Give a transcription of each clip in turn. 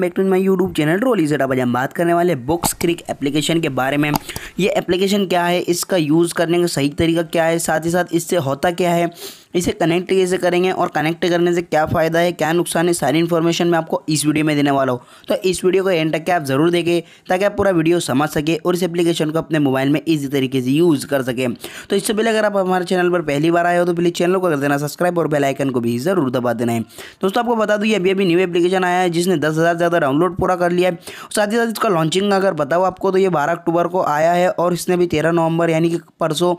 back to my YouTube channel Roli जरा आज हम बात करने वाले बुक्स क्रिक एप्लीकेशन के बारे में ये एप्लीकेशन क्या है इसका यूज़ करने का सही तरीका क्या है साथ ही साथ इससे होता क्या है इसे कनेक्ट कैसे करेंगे और कनेक्ट करने से क्या फ़ायदा है क्या नुकसान है सारी इन्फॉर्मेशन मैं आपको इस वीडियो में देने वाला हूँ तो इस वीडियो को एंड तक के आप ज़रूर देखें ताकि आप पूरा वीडियो समझ सके और इस एप्लीकेशन को अपने मोबाइल में इजी तरीके से यूज़ कर सकें तो इससे पहले अगर आप हमारे चैनल पर पहली बार आए हो तो प्लीज़ चैनल को कर देना सब्सक्राइब और बेलाइकन को भी ज़रूर दबा देना है दोस्तों आपको बता दूँ अभी अभी न्यू एप्लीकेशन आया है जिसने दस हज़ार ज़्यादा डाउनलोड पूरा कर लिया है साथ ही साथ इसका लॉन्चिंग अगर बताओ आपको तो ये बारह अक्टूबर को आया है और इसने भी तेरह नवंबर यानी कि परसों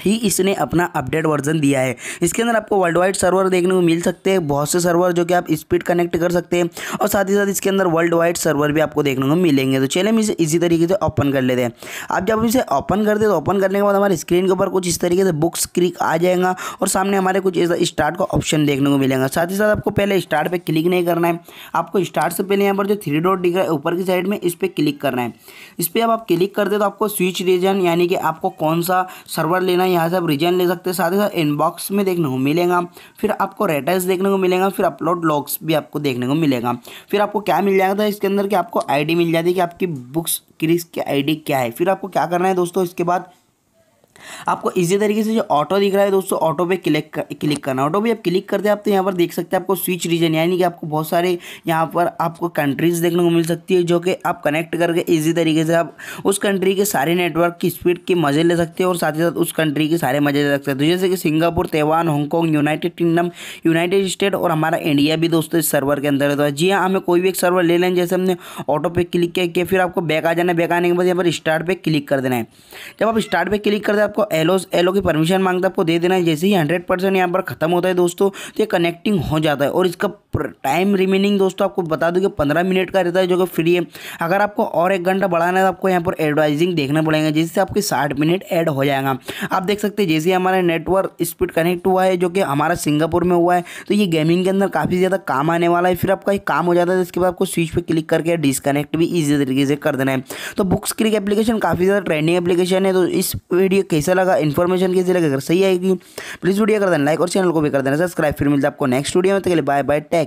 ही इसने अपना अपडेट वर्जन दिया है इसके अंदर आपको वर्ल्ड वाइड सर्वर देखने को मिल सकते हैं बहुत से सर्वर जो कि आप स्पीड कनेक्ट कर सकते हैं और साथ ही साथ इसके अंदर वर्ल्ड वाइड सर्वर भी आपको देखने को मिलेंगे तो चलिए हम इसे इसी तरीके से ओपन कर लेते हैं आप जब इसे ओपन करते तो ओपन करने के बाद हमारे स्क्रीन के ऊपर कुछ इस तरीके से बुक्स क्लिक आ जाएगा और सामने हमारे कुछ स्टार्ट का ऑप्शन देखने को मिलेगा साथ ही साथ आपको पहले स्टार्ट पर क्लिक नहीं करना है आपको स्टार्ट से पहले यहाँ पर जो थ्री डॉट दिख रहा है ऊपर की साइड में इस पर क्लिक करना है इस पर अब आप क्लिक करते तो आपको स्विच रीजन यानी कि आपको कौन सा सर्वर लेना लेना यहाँ से आप रिजन ले सकते हैं साथ ही साथ इनबॉक्स में देखने को मिलेगा फिर आपको रेटर्स देखने को मिलेगा फिर अपलोड लॉग्स भी आपको देखने को मिलेगा फिर आपको क्या मिल जाएगा था इसके अंदर कि आपको आईडी मिल जाती है कि आपकी बुक्स क्रिस की आईडी क्या है फिर आपको क्या करना है दोस्तों इसके बाद आपको इसी तरीके से जो ऑटो दिख रहा है दोस्तों ऑटो पे क्लिक कर, क्लिक करना ऑटो पे आप क्लिक करते हैं आप तो यहाँ पर देख सकते हैं आपको स्विच रीजन यानी कि आपको बहुत सारे यहाँ पर आपको कंट्रीज देखने को मिल सकती है जो कि आप कनेक्ट करके ईजी तरीके से आप उस कंट्री के सारे नेटवर्क की स्पीड के मज़े ले सकते हो और साथ ही साथ उस कंट्री के सारे मज़े ले सकते हैं तो जैसे कि Singapore Taiwan Hong Kong United Kingdom United State और हमारा इंडिया भी दोस्तों इस सर्वर के अंदर है तो जी हाँ हमें कोई भी एक सर्वर ले लें जैसे हमने ऑटो पे क्लिक किया फिर आपको बैक आ जाना बैक आने के बाद यहाँ पर स्टार्ट पे क्लिक कर देना है जब आप स्टार्ट पे क्लिक कर दे आपको एलो एलो की परमिशन मांगता है आपको दे देना है जैसे ही हंड्रेड परसेंट यहाँ पर खत्म होता है दोस्तों तो ये कनेक्टिंग हो जाता है और इसका टाइम रिमेनिंग दोस्तों आपको बता दूँ कि पंद्रह मिनट का रहता है जो कि फ्री है अगर आपको और एक घंटा बढ़ाना है तो आपको यहाँ पर एडवर्टाइजिंग देखना पड़ेगा जिससे आपके साठ मिनट ऐड हो जाएगा आप देख सकते हैं जैसे हमारा नेटवर्क स्पीड कनेक्ट हुआ है जो कि हमारा सिंगापुर में हुआ है तो ये गेमिंग के अंदर काफ़ी ज़्यादा काम आने वाला है फिर आपका एक काम हो जाता है इसके बाद आपको स्विच पर क्लिक करके डिसकनेक्ट भी ईजी तरीके से कर देना है तो बुक्स क्लिक एप्लीकेशन काफ़ी ज़्यादा ट्रेंडिंग एप्लीकेशन है तो इस वीडियो कैसा लगा इन्फॉर्मेशन कैसे लगा अगर सही आएगी प्लीज़ वीडियो कर देना लाइक और चैनल को भी कर देना सब्सक्राइब फिर मिलता है आपको नेक्स्ट वीडियो में तो बाय बाय टेक